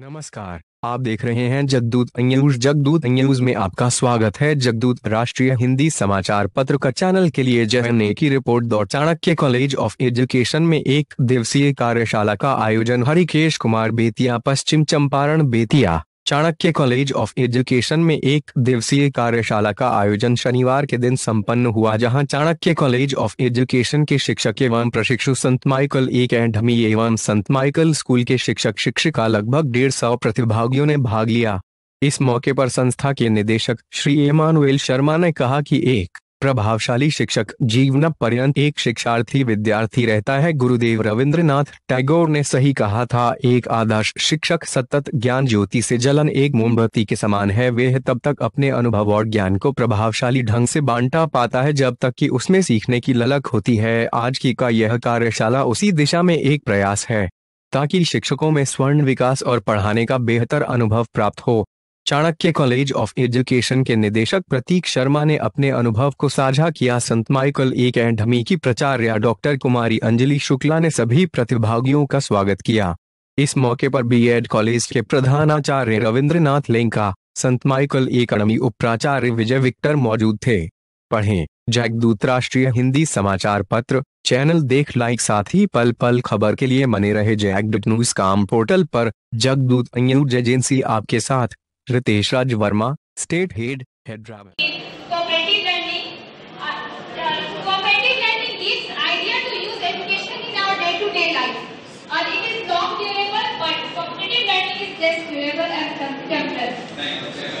नमस्कार आप देख रहे हैं जगदूत न्यूज जगदूत न्यूज में आपका स्वागत है जगदूत राष्ट्रीय हिंदी समाचार पत्र का चैनल के लिए जहने की रिपोर्ट दौर चाणक्य कॉलेज ऑफ एजुकेशन में एक दिवसीय कार्यशाला का आयोजन Harikesh Kumar Bettiah Paschim Champaran Bettiah Chanakya college of education में एक दिवसीय कार्यशाला का आयोजन शनिवार के दिन संपन्न हुआ जहां चाणक्य कॉलेज ऑफ एजुकेशन के शिक्षक एवं प्रशिक्षु संत माइकल एक एंडमी एवं संत माइकल स्कूल के शिक्षक शिक्षिका लगभग डेढ़ सौ प्रतिभागियों ने भाग लिया इस मौके पर संस्था के निदेशक श्री एमानुएल शर्मा ने कहा कि एक प्रभावशाली शिक्षक जीवन पर्यंत एक शिक्षार्थी विद्यार्थी रहता है गुरुदेव रविंद्रनाथ टैगोर ने सही कहा था एक आदर्श शिक्षक सतत ज्ञान ज्योति से जलन एक मोमबत्ती के समान है वह तब तक अपने अनुभव और ज्ञान को प्रभावशाली ढंग से बांटा पाता है जब तक कि उसमें सीखने की ललक होती है आज की का यह कार्यशाला उसी दिशा में एक प्रयास है ताकि शिक्षकों में स्वर्ण विकास और पढ़ाने का बेहतर अनुभव प्राप्त हो चाणक्य कॉलेज ऑफ एजुकेशन के निदेशक प्रतीक शर्मा ने अपने अनुभव को साझा किया संत माइकल एकेडमी की प्राचार्य डॉक्टर कुमारी अंजलि शुक्ला ने सभी प्रतिभागियों का स्वागत किया इस मौके पर बीएड कॉलेज के प्रधानाचार्य रविंद्रनाथ लेंका संत माइकल एक एकेडमी उपप्राचार्य विजय विक्टर मौजूद थे पढ़ें जैकदूत राष्ट्रीय हिंदी समाचार पत्र चैनल देख लाइक साथ ही पल पल खबर के लिए मने रहे जैगदूत न्यूज काम पोर्टल पर जगदूत न्यूज एजेंसी आपके साथ Ritesh Raj Verma state head Hyderabad uh, uh, uh, Thank you.